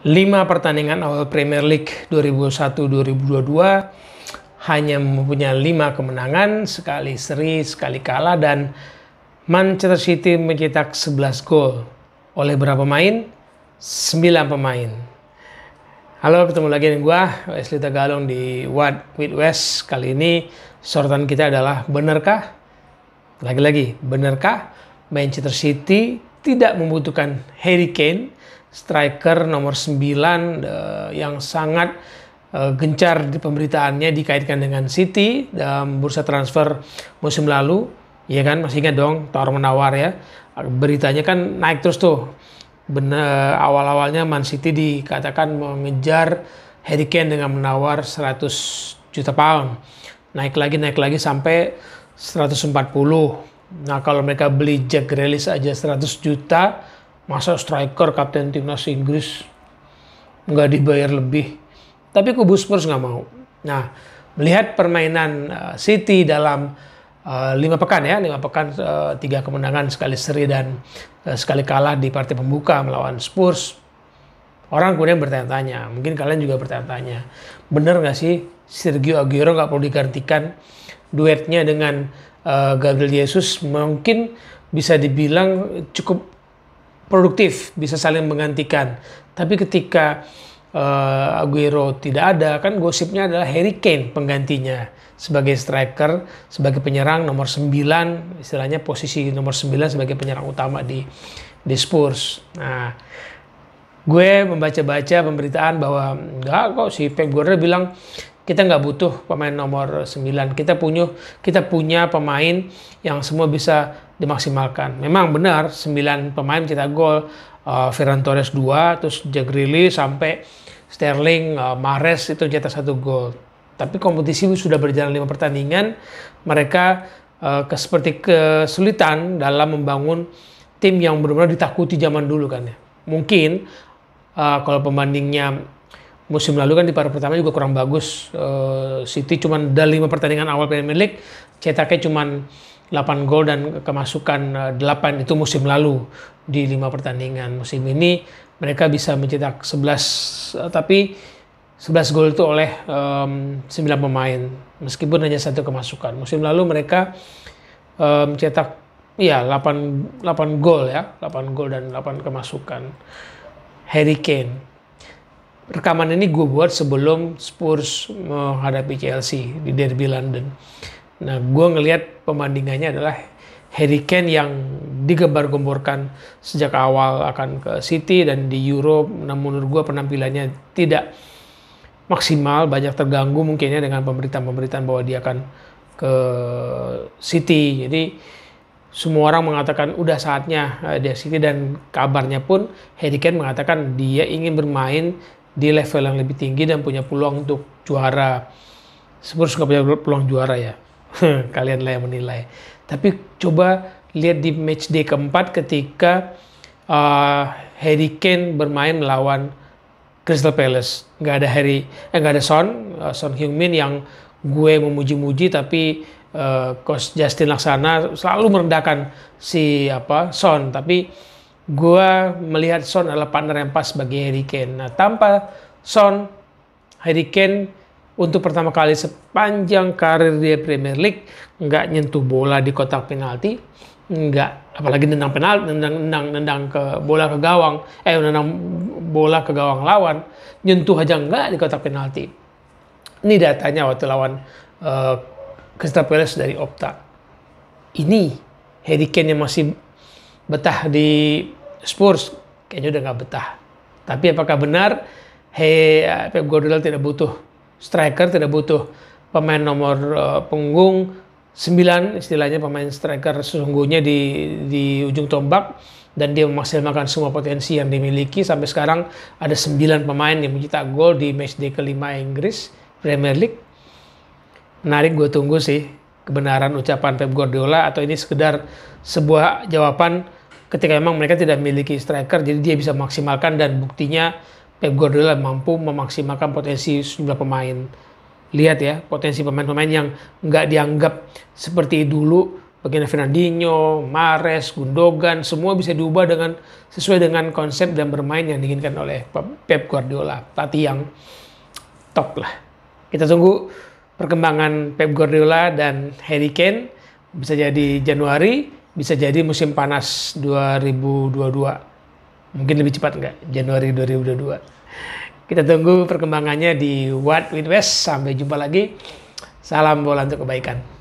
5 pertandingan awal Premier League 2001-2022 hanya mempunyai 5 kemenangan, sekali seri, sekali kalah dan Manchester City mencetak 11 gol oleh berapa pemain? 9 pemain. Halo, ketemu lagi dengan gua Wesley Tagalong di What With West. Kali ini sorotan kita adalah benarkah? Lagi-lagi, benarkah Manchester City tidak membutuhkan Harry Kane striker nomor 9 uh, eh, yang sangat uh, gencar di pemberitaannya dikaitkan dengan City dalam bursa transfer musim lalu. Iya kan, masih ingat dong tawar menawar ya. Beritanya kan naik terus tuh. Bener eh, awal-awalnya Man City dikatakan mengejar Harry Kane dengan menawar 100 juta pound. Naik lagi naik lagi sampai 140. Nah, kalau mereka beli Jack Grealish aja 100 juta, masa striker kapten timnas Inggris nggak dibayar lebih tapi kubu Spurs nggak mau nah melihat permainan uh, City dalam uh, lima pekan ya lima pekan uh, tiga kemenangan sekali seri dan uh, sekali kalah di partai pembuka melawan Spurs orang kemudian bertanya-tanya mungkin kalian juga bertanya-tanya benar nggak sih Sergio Aguero nggak perlu digantikan duetnya dengan uh, Gabriel Jesus mungkin bisa dibilang cukup produktif, bisa saling menggantikan. Tapi ketika uh, Aguero tidak ada, kan gosipnya adalah Harry Kane penggantinya sebagai striker, sebagai penyerang nomor 9, istilahnya posisi nomor 9 sebagai penyerang utama di di Spurs. Nah, gue membaca-baca pemberitaan bahwa enggak kok si Pep Guardiola bilang kita nggak butuh pemain nomor 9. Kita punya kita punya pemain yang semua bisa dimaksimalkan. Memang benar 9 pemain kita gol. Uh, Ferran Torres 2, terus Jack sampai Sterling, uh, Mahrez itu cetak satu gol. Tapi kompetisi sudah berjalan lima pertandingan, mereka uh, eh, ke, seperti kesulitan dalam membangun tim yang benar-benar ditakuti zaman dulu kan ya. Mungkin uh, kalau pembandingnya musim lalu kan di paruh pertama juga kurang bagus. Uh, City cuma dari lima pertandingan awal Premier League cetaknya cuma 8 gol dan kemasukan 8 eh, itu musim lalu di lima pertandingan. Musim ini mereka bisa mencetak 11 eh, tapi 11 gol itu oleh um, 9 pemain meskipun hanya satu kemasukan. Musim lalu mereka um, ya 8 8 gol ya, 8 gol dan 8 kemasukan. Harry Kane rekaman ini gue buat sebelum Spurs menghadapi Chelsea di Derby London. Nah, gue ngelihat pemandingannya adalah Harry Kane yang digembar-gemborkan sejak awal akan ke City dan di Euro, namun menurut gue penampilannya tidak maksimal, banyak terganggu mungkinnya dengan pemberitaan-pemberitaan bahwa dia akan ke City. Jadi semua orang mengatakan udah saatnya eh, dia City dan kabarnya pun Harry Kane mengatakan dia ingin bermain di level yang lebih tinggi dan punya peluang untuk juara. Spurs nggak punya peluang juara ya. Kalian lah yang menilai. Tapi coba lihat di match day keempat ketika uh, Harry Kane bermain melawan Crystal Palace. Nggak ada Harry, eh nggak ada Son, uh, Son Heung-min yang gue memuji-muji tapi uh, coach Justin Laksana selalu merendahkan si apa Son. Tapi gue melihat Son adalah partner yang pas bagi Harry Kane. Nah, tanpa Son, Harry Kane untuk pertama kali sepanjang karir dia Premier League nggak nyentuh bola di kotak penalti, nggak apalagi nendang penalti, nendang, nendang, nendang ke bola ke gawang, eh nendang bola ke gawang lawan, nyentuh aja nggak di kotak penalti. Ini datanya waktu lawan uh, Crystal Palace dari Opta. Ini Harry Kane yang masih betah di Spurs kayaknya udah nggak betah. Tapi apakah benar hey Pep Guardiola tidak butuh striker, tidak butuh pemain nomor uh, punggung 9 istilahnya pemain striker sesungguhnya di di ujung tombak dan dia memaksimalkan semua potensi yang dimiliki sampai sekarang ada 9 pemain yang mencetak gol di matchday kelima Inggris Premier League. Menarik gue tunggu sih kebenaran ucapan Pep Guardiola atau ini sekedar sebuah jawaban ketika memang mereka tidak memiliki striker jadi dia bisa maksimalkan dan buktinya Pep Guardiola mampu memaksimalkan potensi sejumlah pemain. Lihat ya, potensi pemain-pemain yang nggak dianggap seperti dulu, bagian Fernandinho, Mares, Gundogan, semua bisa diubah dengan sesuai dengan konsep dan bermain yang diinginkan oleh Pep Guardiola, Tapi yang top lah. Kita tunggu perkembangan Pep Guardiola dan Harry Kane bisa jadi Januari bisa jadi musim panas 2022. Mungkin lebih cepat nggak? Januari 2022. Kita tunggu perkembangannya di What With West. Sampai jumpa lagi. Salam bola untuk kebaikan.